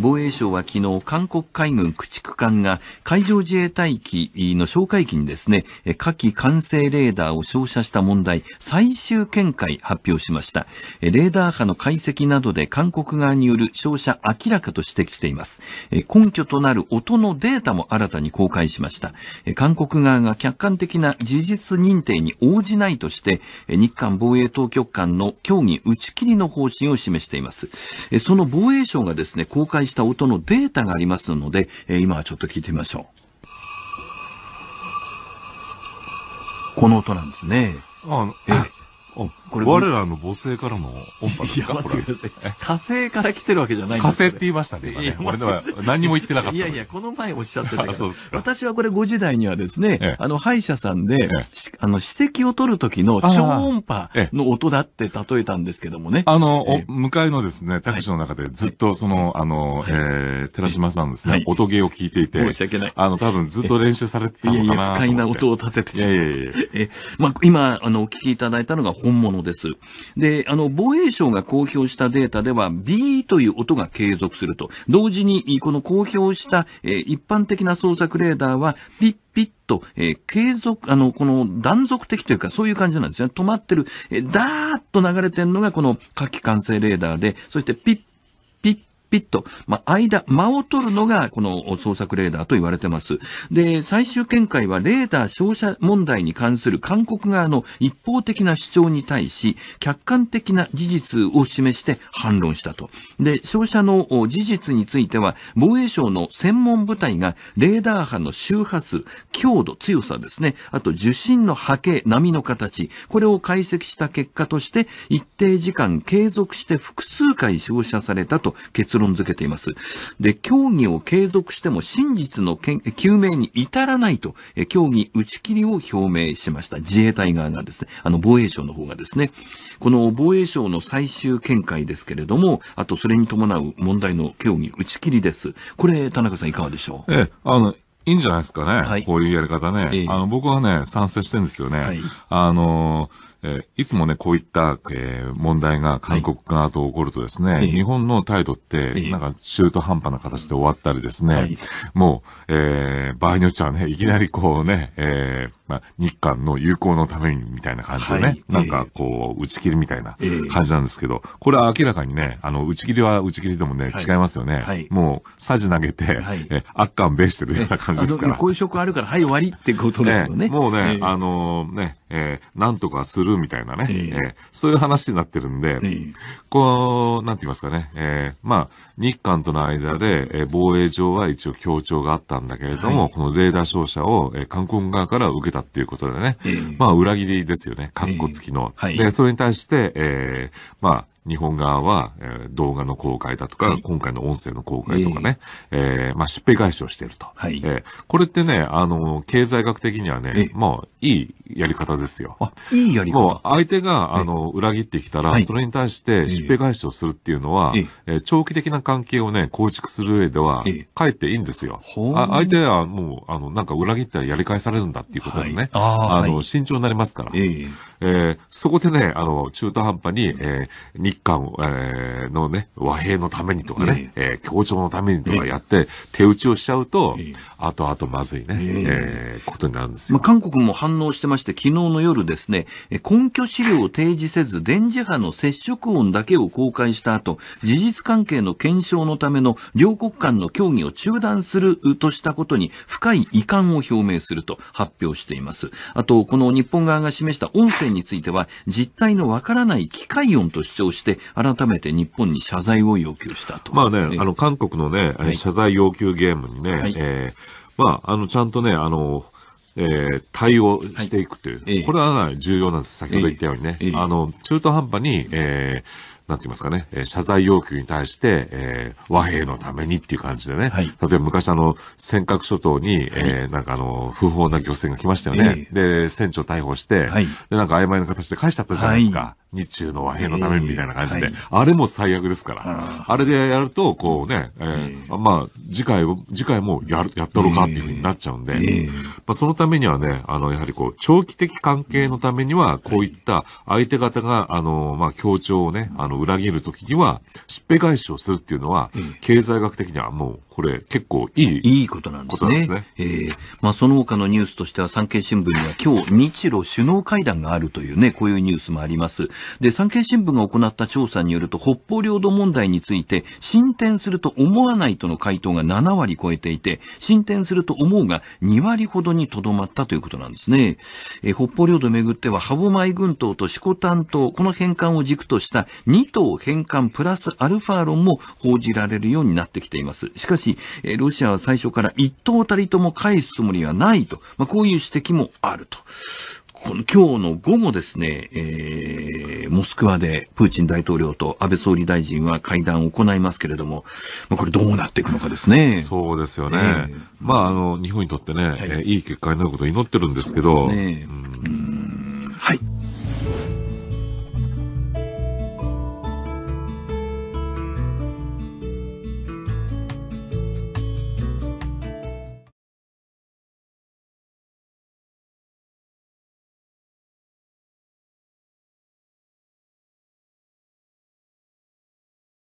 防衛省は昨日、韓国海軍駆逐艦が海上自衛隊機の哨戒機にですね、火器管制レーダーを照射した問題、最終見解発表しました。レーダー波の解析などで韓国側による照射明らかと指摘しています。根拠となる音のデータも新たに公開しました。韓国側が客観的な事実認定に応じないとして、日韓防衛当局間の協議打ち切りの方針を示しています。その防衛省がですね、公開した音のデータがありますので、え今はちょっと聞いてみましょう。この音なんですね。あの、えこれ我らの母性からの音波ですかいや、待ってください。火星から来てるわけじゃないんで火星って言いましたね、今ね。俺のは何にも言ってなかった。いやいや、この前おっしゃってた そうです、か私はこれ5時代にはですね、ええあの、歯医者さんで、ええあの、歯石を取る時の超音波の音だって例えたんですけどもね。あの、おええ向かいのですね、タクシーの中でずっとその、あの、えー、寺島さんのですはねい、音ゲーを聞いていて 申、し訳ない。あの、多分ずっと練習されていたのいや、不快な音を立てていしまやういやいや。えまあ、今、あの、お聞きいただいたのが本物です。で、あの、防衛省が公表したデータでは、B という音が継続すると。同時に、この公表した、え一般的な捜索レーダーは、ピッピッと、え継続、あの、この断続的というか、そういう感じなんですね。止まってる、えー、ダーッと流れてるのが、この火器管制レーダーで、そしてピッピッと、まあ、間、間を取るのが、この捜索レーダーと言われてます。で、最終見解は、レーダー照射問題に関する韓国側の一方的な主張に対し、客観的な事実を示して反論したと。で、照射の事実については、防衛省の専門部隊が、レーダー波の周波数、強度、強さですね、あと受信の波形、波の形、これを解析した結果として、一定時間継続して複数回照射されたと結論論付けています。で、協議を継続しても真実の究明に至らないと、え協議打ち切りを表明しました。自衛隊側がですね、あの防衛省の方がですね、この防衛省の最終見解ですけれども、あとそれに伴う問題の協議打ち切りです。これ、田中さんいかがでしょうええ、あの、いいんじゃないですかね、はい、こういうやり方ね、えー、あの僕はね、賛成してるんですよね。はい、あのえー、いつもね、こういった、えー、問題が韓国側と起こるとですね、はい、日本の態度って、なんか中途半端な形で終わったりですね、もう、えー、場合によっちゃね、いきなりこうね、えーまあ、日韓の友好のためにみたいな感じでね、はい、なんかこう、打ち切りみたいな感じなんですけど、えー、これは明らかにね、あの、打ち切りは打ち切りでもね、はい、違いますよね。はい、もう、サジ投げて、はい、え、悪感べしてるような感じですから。こういう職あるから、はい、終わりってことですよね。ねもうね、えー、あのー、ね、えー、なんとかするみたいなね、えー、えー、そういう話になってるんで、えー、こう、なんて言いますかね、えー、まあ、日韓との間で、えー、防衛上は一応協調があったんだけれども、はい、このレーダー照射を、えー、韓国側から受けたったっていうことでね、まあ裏切りですよね、かっこつきの。で、それに対して、えー、まあ、日本側は、えー、動画の公開だとか、はい、今回の音声の公開とかね、えー、えー、まあ、しっぺ返しをしていると。はい、えー、これってね、あの、経済学的にはね、もういいやり方ですよ。あ、いいやり方もう、相手が、あの、裏切ってきたら、はい、それに対してしっぺ返しをするっていうのは、ええ長期的な関係をね、構築する上では、かえっていいんですよ。あ相手はもう、あの、なんか裏切ったらやり返されるんだっていうことでね、はい、ああの、慎重になりますから。ええー、そこでね、あの、中途半端に、えー、日韓、えー、のね、和平のためにとかね、ええ協調のためにとかやって、手打ちをしちゃうと、後々まずいね、ええことになるんですよ、まあ。韓国も反応してまして、昨日の夜ですね、根拠資料を提示せず、電磁波の接触音だけを公開した後、事実関係の検証のための両国間の協議を中断するとしたことに深い遺憾を表明すると発表しています。あと、この日本側が示した音声については、実態のわからない機械音と主張しして改めて日本に謝罪を要求したと。まあね、あの韓国のね、はい、謝罪要求ゲームにね、はい、えー、まああのちゃんとねあの。えー、対応していくという、はい、これは重要なんです、先ほど言ったようにね、えー、あの中途半端に、えー、なんて言いますかね、えー、謝罪要求に対して、えー、和平のためにっていう感じでね、はい、例えば昔あの、尖閣諸島に、はい、えー、なんかあの、不法な漁船が来ましたよね。えー、で、船長逮捕して、はい、で、なんか曖昧な形で返しちゃったじゃないですか。日中の和平のためみたいな感じで、えーはい、あれも最悪ですから、あれでやると、こうね、えー、えー、まあ、次回、次回もやる、やったろうかっていうふうになっちゃうんで、えー、まあ、そのためにはね、あの、やはりこう、長期的関係のためには、こういった相手方が、あの、まあ、協調をね、あの、裏切るときには、しっぺ返しをするっていうのは、経済学的にはもう、これ、結構いい。いいことなんですね。ですねえー、まあ、その他のニュースとしては、産経新聞には今日、日露首脳会談があるというね、こういうニュースもあります。で、産経新聞が行った調査によると、北方領土問題について、進展すると思わないとの回答が7割超えていて、進展すると思うが2割ほどにとどまったということなんですね。え北方領土めぐっては、歯舞群島と四股丹島、この返還を軸とした2島返還プラスアルファ論も報じられるようになってきています。しかし、えロシアは最初から1島たりとも返すつもりはないと、まあ、こういう指摘もあると。この今日の午後ですね、えーモスクワでプーチン大統領と安倍総理大臣は会談を行いますけれども、まあ、これどうなっていくのかですね。そうですよね。えー、まあ、あの、日本にとってね、はい、いい結果になることを祈ってるんですけど、ねうん、